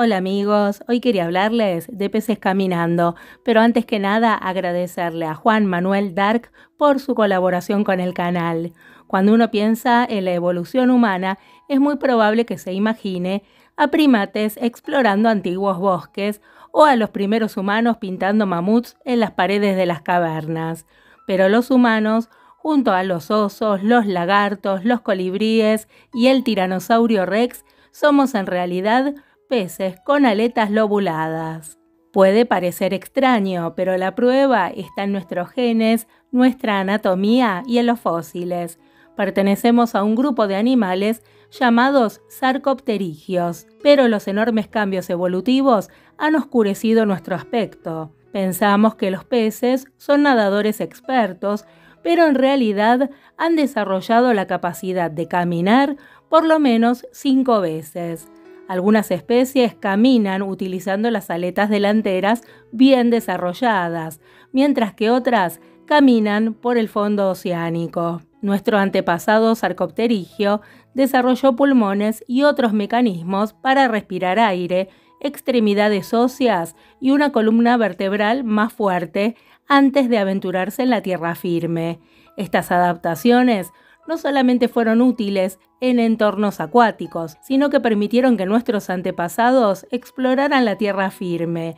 Hola amigos, hoy quería hablarles de peces caminando, pero antes que nada agradecerle a Juan Manuel Dark por su colaboración con el canal. Cuando uno piensa en la evolución humana, es muy probable que se imagine a primates explorando antiguos bosques o a los primeros humanos pintando mamuts en las paredes de las cavernas. Pero los humanos junto a los osos, los lagartos, los colibríes y el tiranosaurio rex, somos en realidad peces con aletas lobuladas. Puede parecer extraño, pero la prueba está en nuestros genes, nuestra anatomía y en los fósiles. Pertenecemos a un grupo de animales llamados sarcopterigios, pero los enormes cambios evolutivos han oscurecido nuestro aspecto. Pensamos que los peces son nadadores expertos, pero en realidad han desarrollado la capacidad de caminar por lo menos cinco veces. Algunas especies caminan utilizando las aletas delanteras bien desarrolladas, mientras que otras caminan por el fondo oceánico. Nuestro antepasado sarcopterigio desarrolló pulmones y otros mecanismos para respirar aire, extremidades óseas y una columna vertebral más fuerte antes de aventurarse en la tierra firme. Estas adaptaciones no solamente fueron útiles en entornos acuáticos, sino que permitieron que nuestros antepasados exploraran la tierra firme.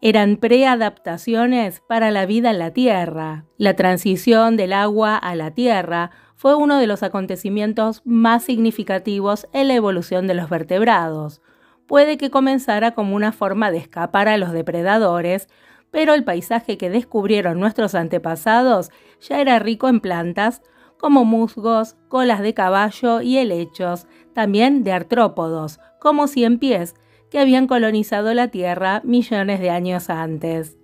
Eran preadaptaciones para la vida en la tierra. La transición del agua a la tierra fue uno de los acontecimientos más significativos en la evolución de los vertebrados. Puede que comenzara como una forma de escapar a los depredadores, pero el paisaje que descubrieron nuestros antepasados ya era rico en plantas, como musgos, colas de caballo y helechos, también de artrópodos, como cien pies, que habían colonizado la Tierra millones de años antes.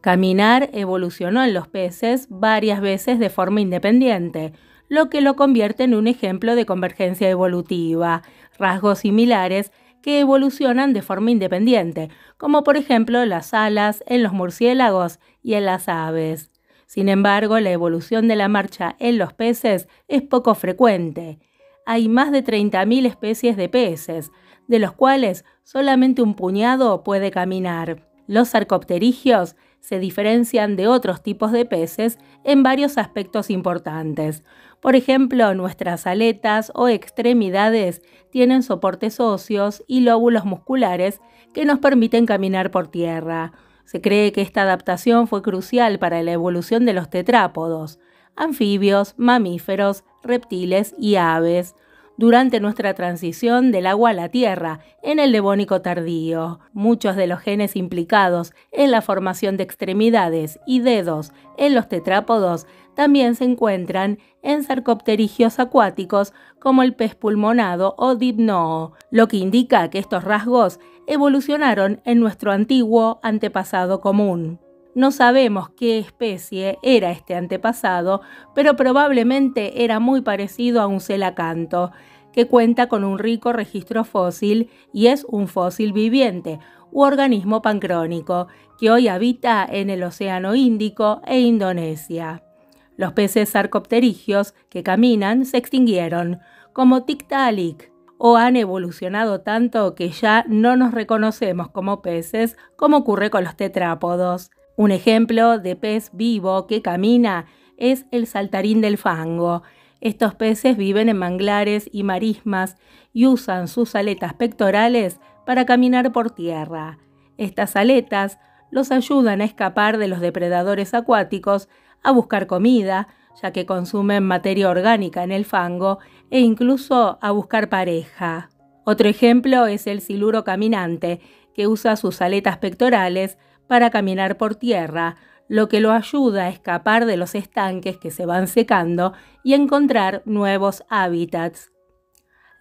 Caminar evolucionó en los peces varias veces de forma independiente, lo que lo convierte en un ejemplo de convergencia evolutiva, rasgos similares que evolucionan de forma independiente, como por ejemplo las alas en los murciélagos y en las aves. Sin embargo, la evolución de la marcha en los peces es poco frecuente. Hay más de 30.000 especies de peces, de los cuales solamente un puñado puede caminar. Los arcopterigios se diferencian de otros tipos de peces en varios aspectos importantes. Por ejemplo, nuestras aletas o extremidades tienen soportes óseos y lóbulos musculares que nos permiten caminar por tierra. Se cree que esta adaptación fue crucial para la evolución de los tetrápodos, anfibios, mamíferos, reptiles y aves, durante nuestra transición del agua a la tierra en el Devónico tardío. Muchos de los genes implicados en la formación de extremidades y dedos en los tetrápodos también se encuentran en sarcopterigios acuáticos como el pez pulmonado o dipnoo, lo que indica que estos rasgos evolucionaron en nuestro antiguo antepasado común. No sabemos qué especie era este antepasado, pero probablemente era muy parecido a un celacanto, que cuenta con un rico registro fósil y es un fósil viviente u organismo pancrónico que hoy habita en el Océano Índico e Indonesia. Los peces sarcopterigios que caminan se extinguieron, como Tiktaalik, o han evolucionado tanto que ya no nos reconocemos como peces, como ocurre con los tetrápodos. Un ejemplo de pez vivo que camina es el saltarín del fango, estos peces viven en manglares y marismas y usan sus aletas pectorales para caminar por tierra. Estas aletas los ayudan a escapar de los depredadores acuáticos, a buscar comida, ya que consumen materia orgánica en el fango, e incluso a buscar pareja. Otro ejemplo es el siluro caminante, que usa sus aletas pectorales para caminar por tierra, lo que lo ayuda a escapar de los estanques que se van secando y encontrar nuevos hábitats.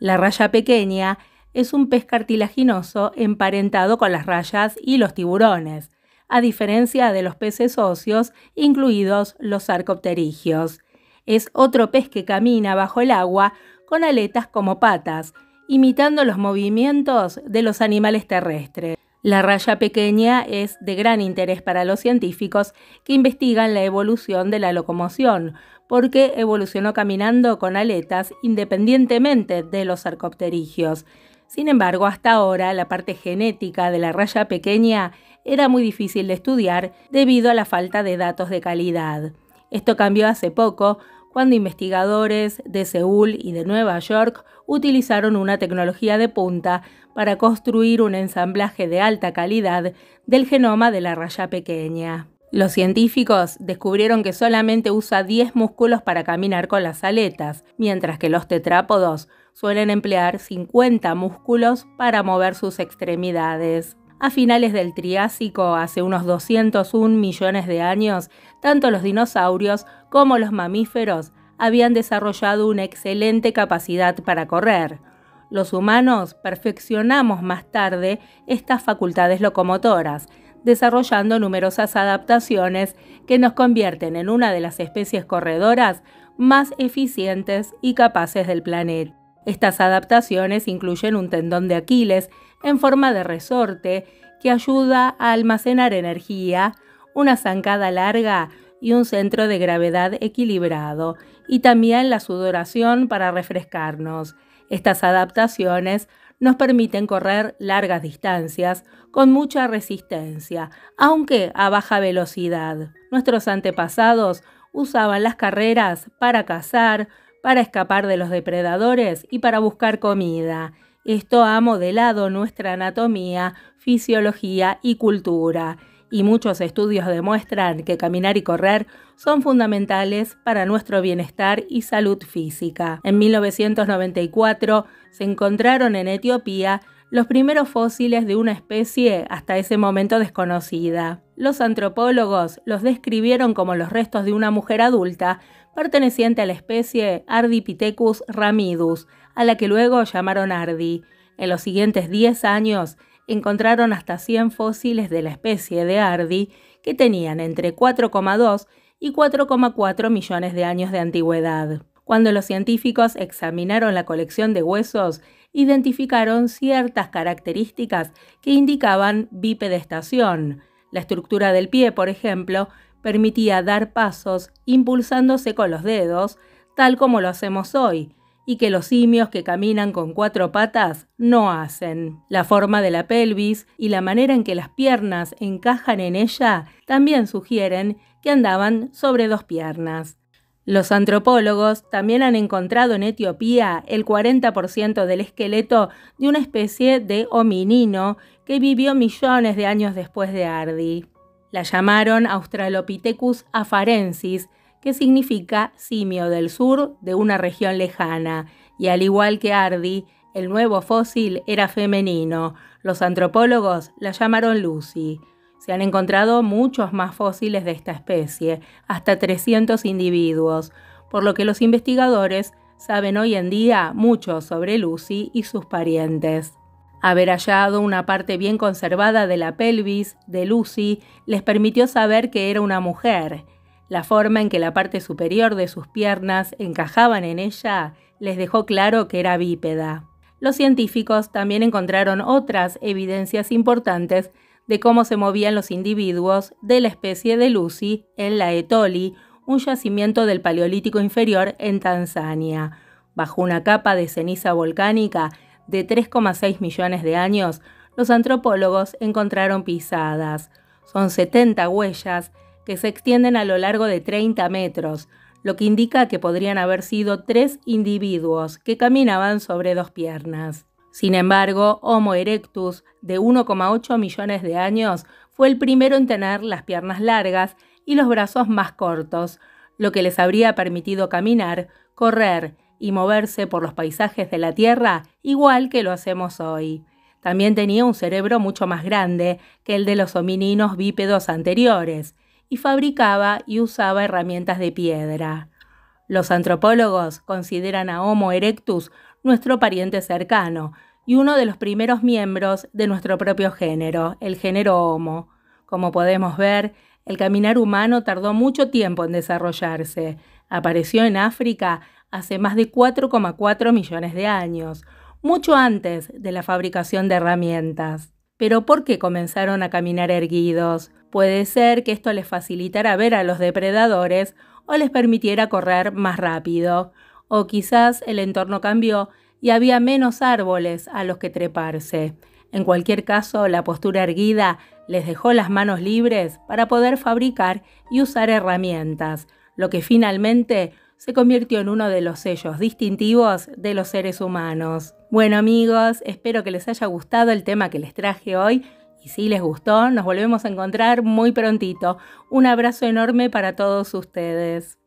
La raya pequeña es un pez cartilaginoso emparentado con las rayas y los tiburones, a diferencia de los peces óseos, incluidos los arcopterigios. Es otro pez que camina bajo el agua con aletas como patas, imitando los movimientos de los animales terrestres. La raya pequeña es de gran interés para los científicos que investigan la evolución de la locomoción, porque evolucionó caminando con aletas independientemente de los sarcopterigios. Sin embargo, hasta ahora la parte genética de la raya pequeña era muy difícil de estudiar debido a la falta de datos de calidad. Esto cambió hace poco, cuando investigadores de Seúl y de Nueva York utilizaron una tecnología de punta para construir un ensamblaje de alta calidad del genoma de la raya pequeña. Los científicos descubrieron que solamente usa 10 músculos para caminar con las aletas, mientras que los tetrápodos suelen emplear 50 músculos para mover sus extremidades. A finales del Triásico, hace unos 201 millones de años, tanto los dinosaurios como los mamíferos habían desarrollado una excelente capacidad para correr. Los humanos perfeccionamos más tarde estas facultades locomotoras, desarrollando numerosas adaptaciones que nos convierten en una de las especies corredoras más eficientes y capaces del planeta. Estas adaptaciones incluyen un tendón de Aquiles en forma de resorte que ayuda a almacenar energía, una zancada larga y un centro de gravedad equilibrado y también la sudoración para refrescarnos. Estas adaptaciones nos permiten correr largas distancias con mucha resistencia, aunque a baja velocidad. Nuestros antepasados usaban las carreras para cazar, para escapar de los depredadores y para buscar comida. Esto ha modelado nuestra anatomía, fisiología y cultura y muchos estudios demuestran que caminar y correr son fundamentales para nuestro bienestar y salud física. En 1994 se encontraron en Etiopía los primeros fósiles de una especie hasta ese momento desconocida. Los antropólogos los describieron como los restos de una mujer adulta perteneciente a la especie Ardipithecus ramidus, a la que luego llamaron Ardi. En los siguientes 10 años, encontraron hasta 100 fósiles de la especie de Ardi que tenían entre 4,2 y 4,4 millones de años de antigüedad. Cuando los científicos examinaron la colección de huesos, identificaron ciertas características que indicaban bipedestación. La estructura del pie, por ejemplo, permitía dar pasos impulsándose con los dedos, tal como lo hacemos hoy, y que los simios que caminan con cuatro patas no hacen. La forma de la pelvis y la manera en que las piernas encajan en ella también sugieren que andaban sobre dos piernas. Los antropólogos también han encontrado en Etiopía el 40% del esqueleto de una especie de hominino que vivió millones de años después de Ardi. La llamaron Australopithecus afarensis, que significa simio del sur de una región lejana, y al igual que Ardi, el nuevo fósil era femenino. Los antropólogos la llamaron Lucy. Se han encontrado muchos más fósiles de esta especie, hasta 300 individuos, por lo que los investigadores saben hoy en día mucho sobre Lucy y sus parientes. Haber hallado una parte bien conservada de la pelvis de Lucy les permitió saber que era una mujer, la forma en que la parte superior de sus piernas encajaban en ella les dejó claro que era bípeda. Los científicos también encontraron otras evidencias importantes de cómo se movían los individuos de la especie de Lucy en la Etoli, un yacimiento del Paleolítico inferior en Tanzania. Bajo una capa de ceniza volcánica de 3,6 millones de años, los antropólogos encontraron pisadas. Son 70 huellas que se extienden a lo largo de 30 metros, lo que indica que podrían haber sido tres individuos que caminaban sobre dos piernas. Sin embargo, Homo erectus, de 1,8 millones de años, fue el primero en tener las piernas largas y los brazos más cortos, lo que les habría permitido caminar, correr y moverse por los paisajes de la Tierra igual que lo hacemos hoy. También tenía un cerebro mucho más grande que el de los homininos bípedos anteriores, y fabricaba y usaba herramientas de piedra. Los antropólogos consideran a Homo erectus nuestro pariente cercano y uno de los primeros miembros de nuestro propio género, el género Homo. Como podemos ver, el caminar humano tardó mucho tiempo en desarrollarse. Apareció en África hace más de 4,4 millones de años, mucho antes de la fabricación de herramientas. Pero ¿por qué comenzaron a caminar erguidos? Puede ser que esto les facilitara ver a los depredadores o les permitiera correr más rápido. O quizás el entorno cambió y había menos árboles a los que treparse. En cualquier caso, la postura erguida les dejó las manos libres para poder fabricar y usar herramientas, lo que finalmente se convirtió en uno de los sellos distintivos de los seres humanos. Bueno amigos, espero que les haya gustado el tema que les traje hoy. Y si les gustó, nos volvemos a encontrar muy prontito. Un abrazo enorme para todos ustedes.